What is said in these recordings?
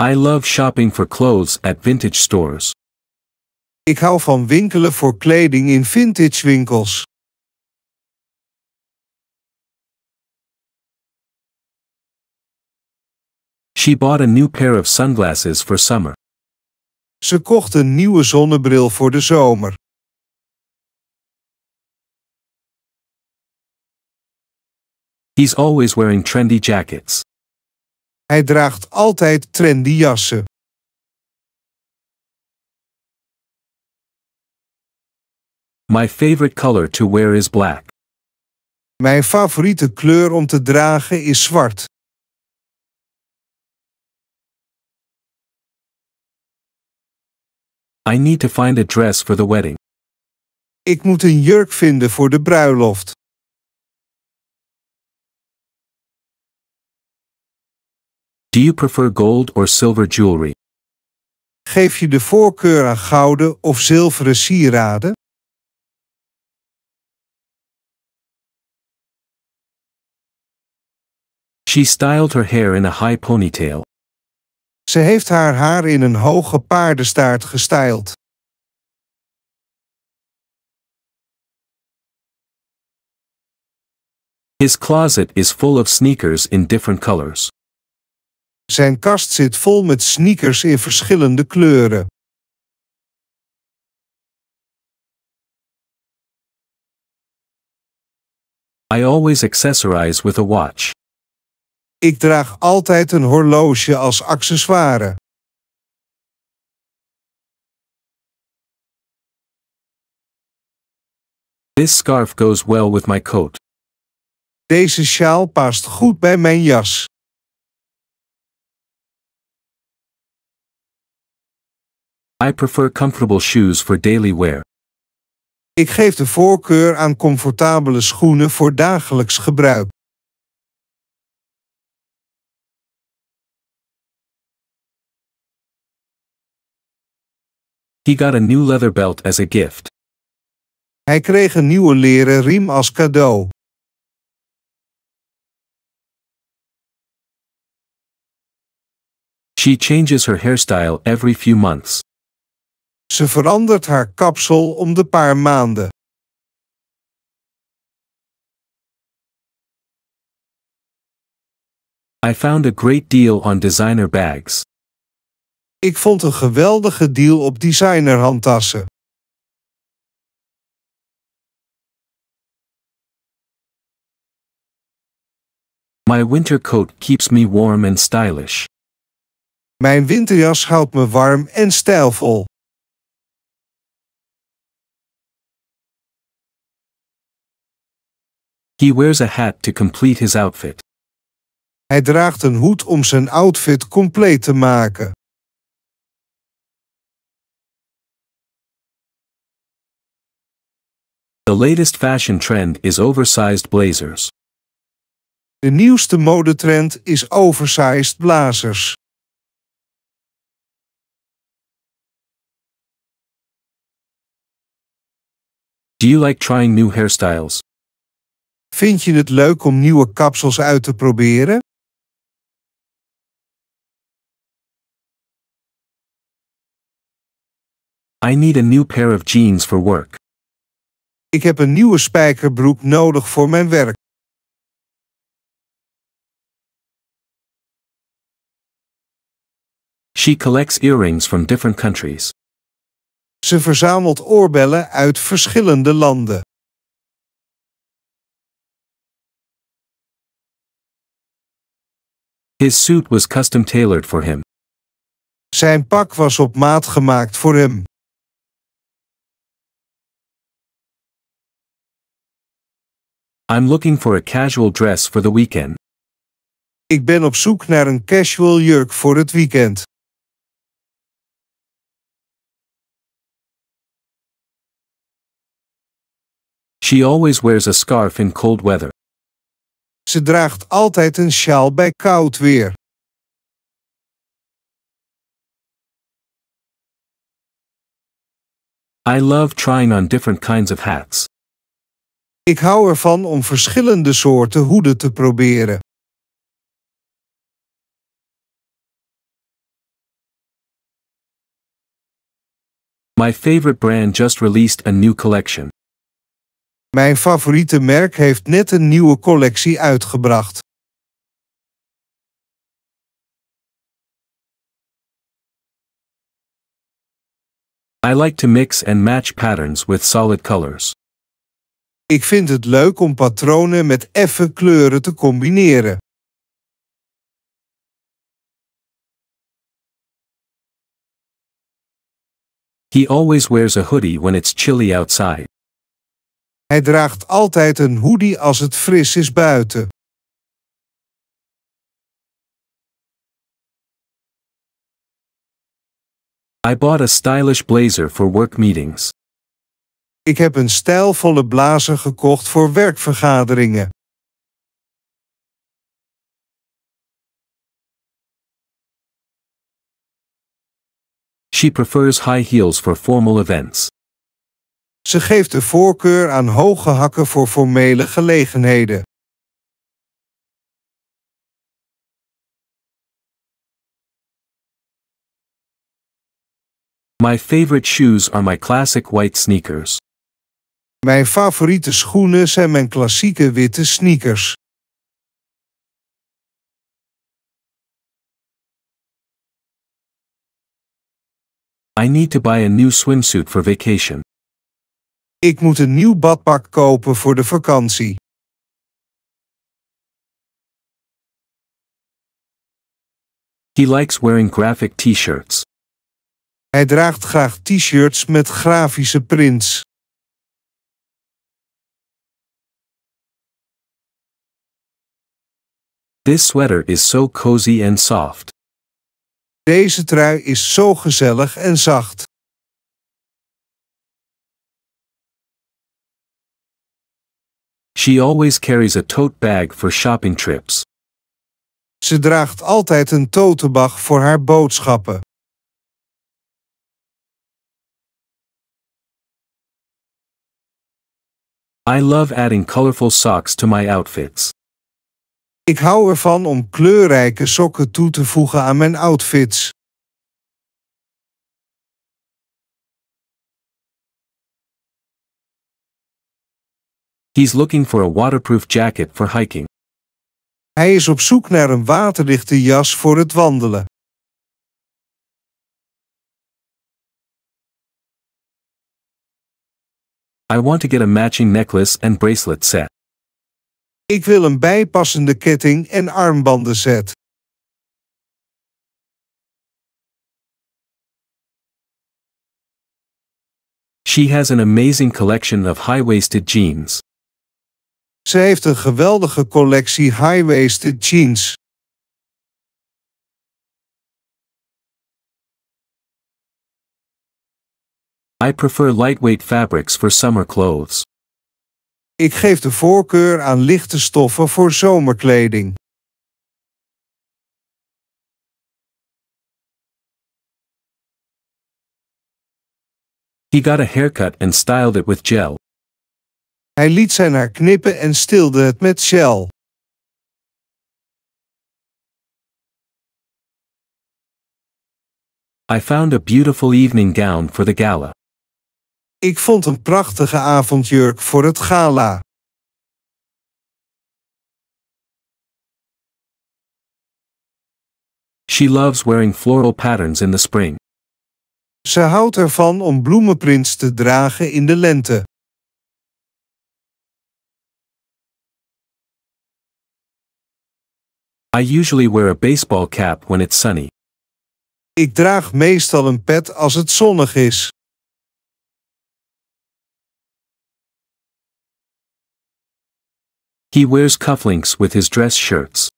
I love shopping for clothes at vintage stores. Ik hou van winkelen voor kleding in vintage winkels. She bought a new pair of sunglasses for summer. Ze kocht een nieuwe zonnebril voor de zomer. He's always wearing trendy jackets. Hij draagt altijd trendy jassen. My favorite color to wear is black. Mijn favoriete kleur om te dragen is zwart. I need to find a dress for the wedding. Ik moet een jurk vinden voor de bruiloft. Do you prefer gold or silver jewelry? Geef je de voorkeur aan gouden of zilveren sieraden? She styled her hair in a high ponytail. Ze heeft haar haar in een hoge paardenstaart gestyled. His closet is full of sneakers in different colors. Zijn kast zit vol met sneakers in verschillende kleuren. I always accessorize with a watch. Ik draag altijd een horloge als accessoire. This scarf goes well with my coat. Deze sjaal past goed bij mijn jas. I prefer comfortable shoes for daily wear. Ik geef de voorkeur aan comfortabele schoenen voor dagelijks gebruik. He got a new leather belt as a gift. Hij kreeg een nieuwe leren riem als cadeau. She changes her hairstyle every few months. Ze verandert haar kapsel om de paar maanden. I found a great deal on designer bags. Ik vond een geweldige deal op designer handtassen. My winter coat keeps me warm and stylish. Mijn winterjas houdt me warm en stijlvol. He wears a hat to complete his outfit. Hij draagt een hoed om zijn outfit compleet te maken. The latest fashion trend is oversized blazers. De nieuwste modetrend is oversized blazers. Do you like trying new hairstyles? Vind je het leuk om nieuwe kapsels uit te proberen? I need a new pair of jeans for work. Ik heb een nieuwe spijkerbroek nodig voor mijn werk. She collects earrings from different countries. Ze verzamelt oorbellen uit verschillende landen. His suit was custom tailored for him. Zijn pak was op maat gemaakt voor hem. I'm looking for a casual dress for the weekend. Ik ben op zoek naar een casual jurk voor het weekend. She always wears a scarf in cold weather. Ze draagt altijd een sjaal bij koud weer. I love trying on different kinds of hats. Ik hou ervan om verschillende soorten hoeden te proberen. My favorite brand just released a new collection. Mijn favoriete merk heeft net een nieuwe collectie uitgebracht. I like to mix and match patterns with solid colors. Ik vind het leuk om patronen met effen kleuren te combineren. He always wears a hoodie when it's chilly outside. Hij draagt altijd een hoodie als het fris is buiten. I bought a stylish blazer for work meetings. Ik heb een stijlvolle blazer gekocht voor werkvergaderingen. She prefers high heels for formal events. Ze geeft de voorkeur aan hoge hakken voor formele gelegenheden. My favorite shoes are my classic white sneakers. Mijn favoriete schoenen zijn mijn klassieke witte sneakers. I need to buy a new swimsuit for vacation. Ik moet een nieuw badpak kopen voor de vakantie. He likes wearing graphic t-shirts. Hij draagt graag t-shirts met grafische prints. This sweater is so cozy and soft. Deze trui is zo gezellig en zacht. She always carries a tote bag for shopping trips. Ze draagt altijd een totebag voor haar boodschappen. I love adding colorful socks to my outfits. Ik hou ervan om kleurrijke sokken toe te voegen aan mijn outfits. He's looking for a waterproof jacket for hiking. Hij is op zoek naar een waterdichte jas voor het wandelen. I want to get a matching necklace and bracelet set. Ik wil een bijpassende ketting en armbanden set. She has an amazing collection of high-waisted jeans. Ze heeft een geweldige collectie high-waisted jeans. I prefer lightweight fabrics for summer clothes. Ik geef de voorkeur aan lichte stoffen voor zomerkleding. He got a haircut and styled it with gel. Hij liet zijn haar knippen en stilde het met Shell. I found a beautiful evening gown for the gala. Ik vond een prachtige avondjurk voor het gala. She loves wearing floral patterns in the spring. Ze houdt ervan om bloemenprints te dragen in de lente. I usually wear a baseball cap when it's sunny. Ik draag meestal een pet als het zonnig is. He wears cufflinks with his dress shirts.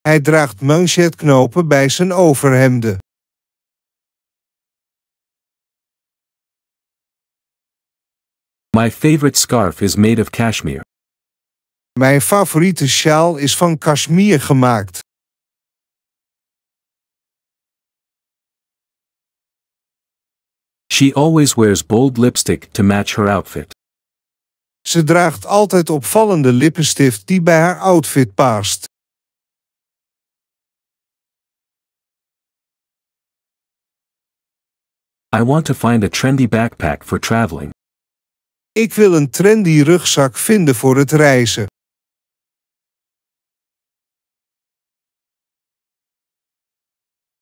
Hij draagt manchetknopen bij zijn overhemden. My favorite scarf is made of cashmere. Mijn favoriete sjaal is van kashmir gemaakt. She always wears bold lipstick to match her outfit. Ze draagt altijd opvallende lippenstift die bij haar outfit past. I want to find a trendy backpack for traveling. Ik wil een trendy rugzak vinden voor het reizen.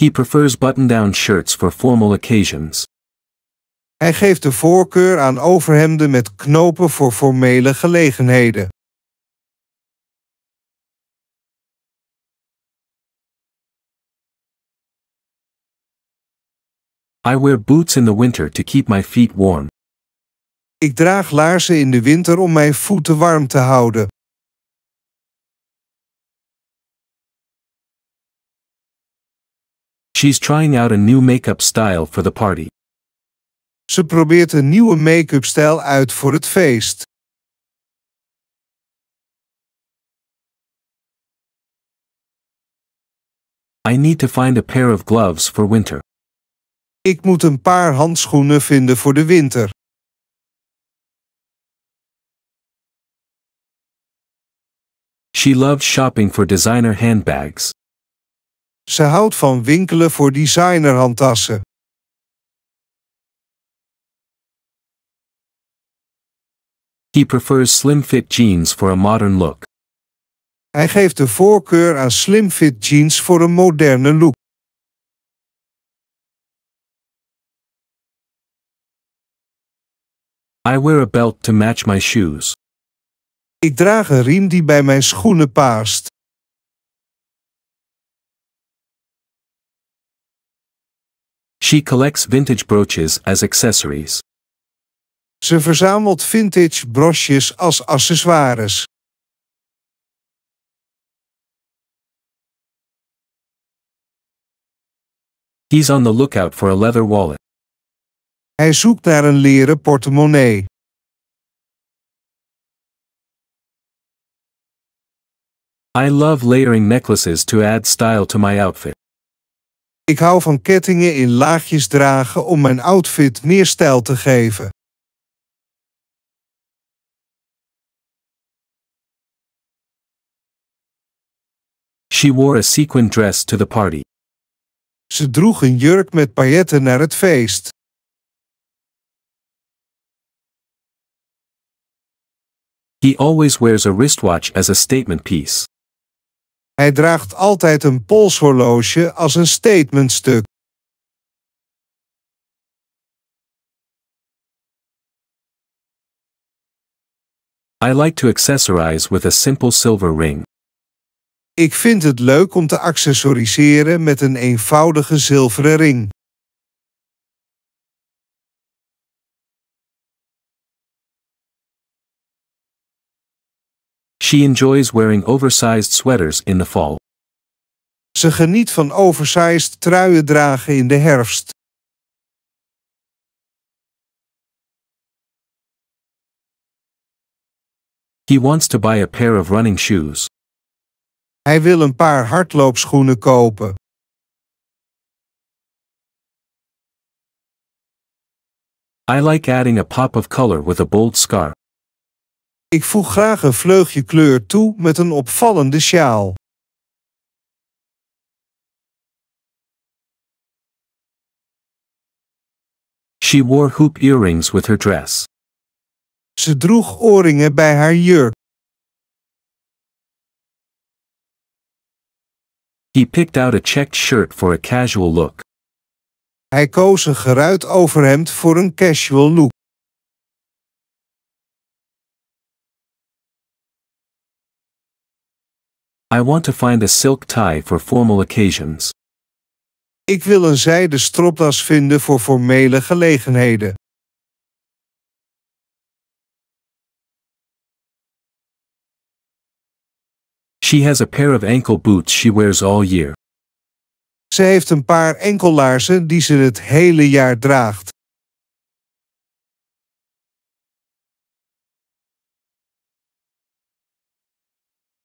He prefers button-down shirts for formal occasions. Hij geeft de voorkeur aan overhemden met knopen voor formele gelegenheden. I wear boots in the winter to keep my feet warm. Ik draag laarzen in de winter om mijn voeten warm te houden. She's trying out a new makeup style for the party. Ze probeert een nieuwe make-up stijl uit voor het feest. I need to find a pair of gloves for winter. Ik moet een paar handschoenen vinden voor de winter. She loved shopping for designer handbags. Ze houdt van winkelen voor designerhandtassen. He prefers slim-fit jeans for a modern look. Hij geeft de voorkeur aan slim-fit jeans voor een moderne look. I wear a belt to match my shoes. Ik draag een riem die bij mijn schoenen paast. She collects vintage brooches as accessories. Ze verzamelt vintage broches als accessoires. He's on the lookout for a leather wallet. Hij zoekt naar een leren portemonnee. I love layering necklaces to add style to my outfit. Ik hou van kettingen in laagjes dragen om mijn outfit meer stijl te geven. She wore a sequin dress to the party. Ze droeg een jurk met pailletten naar het feest. He always wears a wristwatch as a statement piece. Hij draagt altijd een polshorloge als een statementstuk. I like to accessorize with a simple silver ring. Ik vind het leuk om te accessoriseren met een eenvoudige zilveren ring. She enjoys wearing oversized sweaters in the fall. Ze geniet van oversized truien dragen in de herfst. He wants to buy a pair of running shoes. Hij wil een paar hardloopschoenen kopen. I like adding a pop of color with a bold scarf. Ik voeg graag een vleugje kleur toe met een opvallende sjaal. She wore hoop earrings with her dress. Ze droeg oorringen bij haar jurk. He picked out a checked shirt for a casual look. Hij koos een geruit overhemd voor een casual look. I want to find a silk tie for formal occasions. Ik wil een zijden stropdas vinden voor formele gelegenheden. She has a pair of ankle boots she wears all year. Ze heeft een paar enkellaarzen die ze het hele jaar draagt.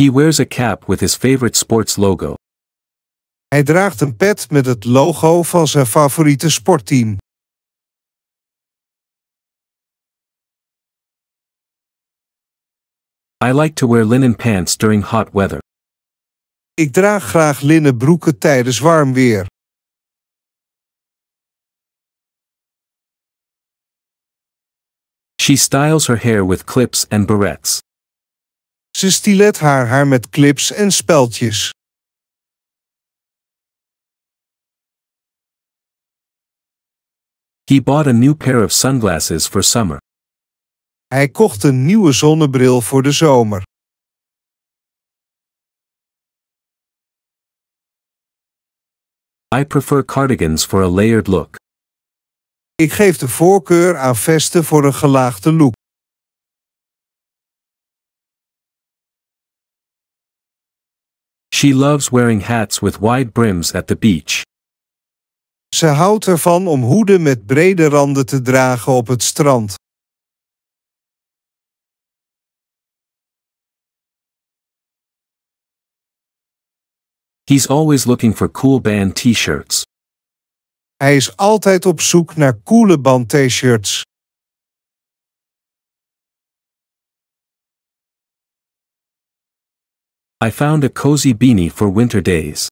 He wears a cap with his favorite sports logo. Hij draagt een pet met het logo van zijn favoriete sportteam. I like to wear linen pants during hot weather. Ik draag graag linnen broeken tijdens warm weer. She styles her hair with clips and barrettes. Ze stilet haar haar met clips en speldjes. He bought a new pair of sunglasses for summer. Hij kocht een nieuwe zonnebril voor de zomer. I prefer cardigans for a layered look. Ik geef de voorkeur aan vesten voor een gelaagde look. She loves wearing hats with wide brims at the beach. Ze houdt ervan om hoeden met brede randen te dragen op het strand. He's always looking for cool band t-shirts. Hij is altijd op zoek naar coole band t-shirts. I found a cozy beanie for winter days.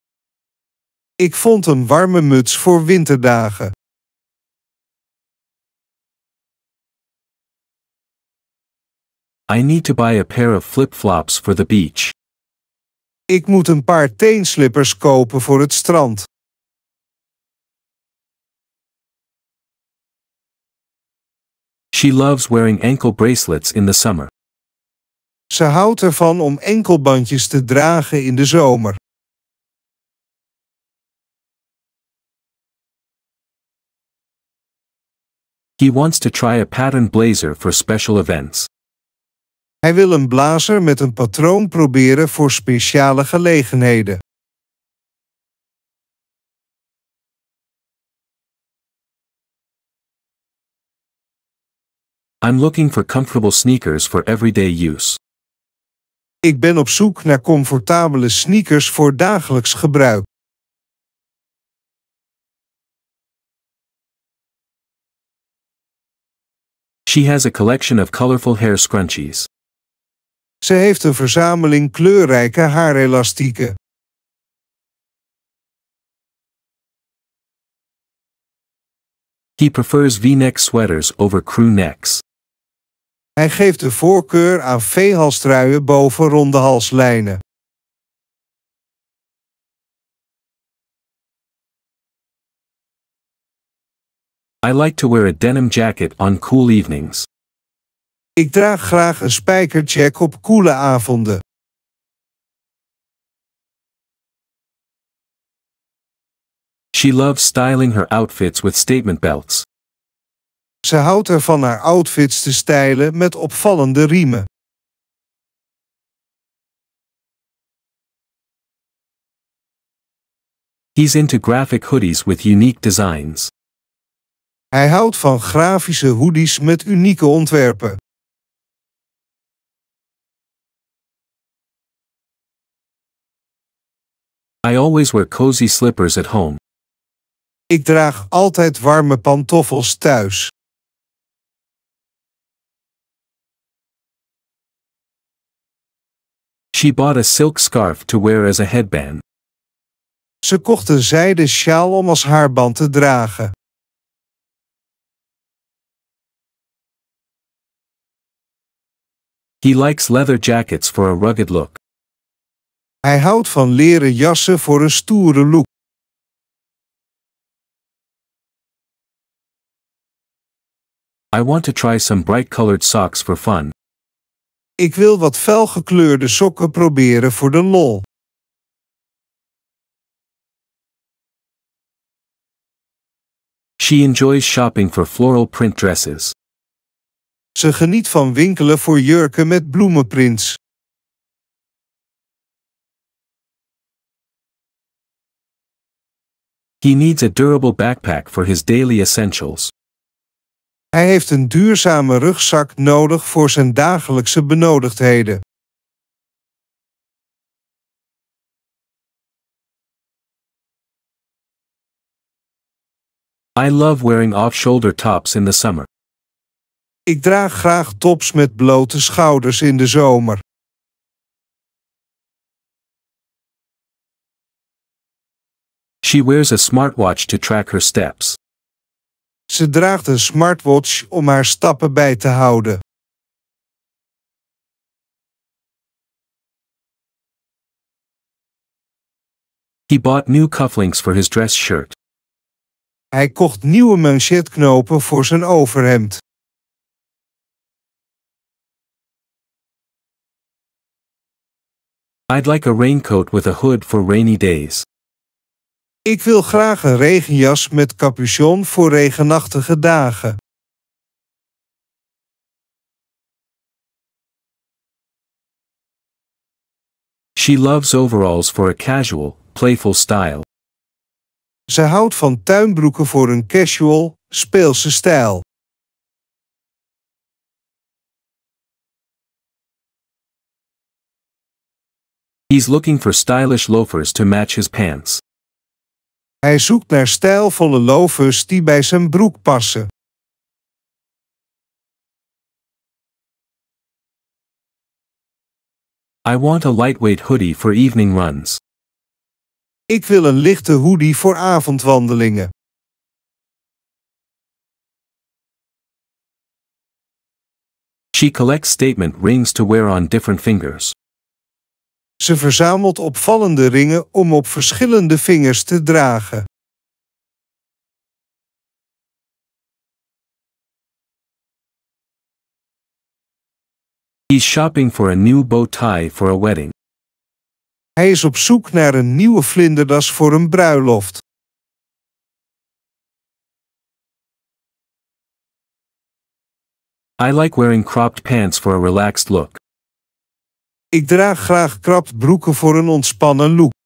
Ik vond een warme muts voor winterdagen. I need to buy a pair of flip-flops for the beach. Ik moet een paar teenslippers kopen voor het strand. She loves wearing ankle bracelets in the summer. Ze houdt ervan om enkelbandjes te dragen in de zomer. He wants to try a pattern blazer for special events. Hij wil een blazer met een patroon proberen voor speciale gelegenheden. I'm looking for comfortable sneakers for everyday use. Ik ben op zoek naar comfortabele sneakers voor dagelijks gebruik. She has a collection of colorful hair scrunchies. Ze heeft een verzameling kleurrijke haarelastieken. He prefers V-neck sweaters over crew necks. Hij geeft de voorkeur aan veehalstruien boven ronde halslijnen. I like to wear a denim jacket on cool evenings. Ik draag graag een spijkerjack op koele avonden. She loves styling her outfits with statement belts. Ze houdt ervan haar outfits te stijlen met opvallende riemen. He's into graphic hoodies with unique designs. Hij houdt van grafische hoodies met unieke ontwerpen. I always wear cozy slippers at home. Ik draag altijd warme pantoffels thuis. She bought a silk scarf to wear as a headband. Ze kocht een zijden sjaal om als haarband te dragen. He likes leather jackets for a rugged look. Hij houdt van leren jassen voor een stoere look. I want to try some bright colored socks for fun. Ik wil wat felgekleurde sokken proberen voor de lol. She enjoys shopping for floral print dresses. Ze geniet van winkelen voor jurken met bloemenprints. He needs a durable backpack for his daily essentials. Hij heeft een duurzame rugzak nodig voor zijn dagelijkse benodigdheden. I love wearing off-shoulder tops in the summer. Ik draag graag tops met blote schouders in de zomer. She wears a smartwatch to track her steps. Ze draagt een smartwatch om haar stappen bij te houden. He bought new cufflinks for his dress shirt. Hij kocht nieuwe manchetknopen voor zijn overhemd. I'd like a raincoat with a hood for rainy days. Ik wil graag een regenjas met capuchon voor regenachtige dagen. She loves overalls for a casual, playful style. Ze houdt van tuinbroeken voor een casual, speelse stijl. He's looking for stylish loafers to match his pants. Hij zoekt naar stijlvolle loafers die bij zijn broek passen. I want a lightweight hoodie for evening runs. Ik wil een lichte hoodie voor avondwandelingen. She collects statement rings to wear on different fingers. Ze verzamelt opvallende ringen om op verschillende vingers te dragen. He's shopping for a new bow tie for a wedding. Hij is op zoek naar een nieuwe vlinderdas voor een bruiloft. I like wearing cropped pants for a relaxed look. Ik draag graag krap broeken voor een ontspannen look.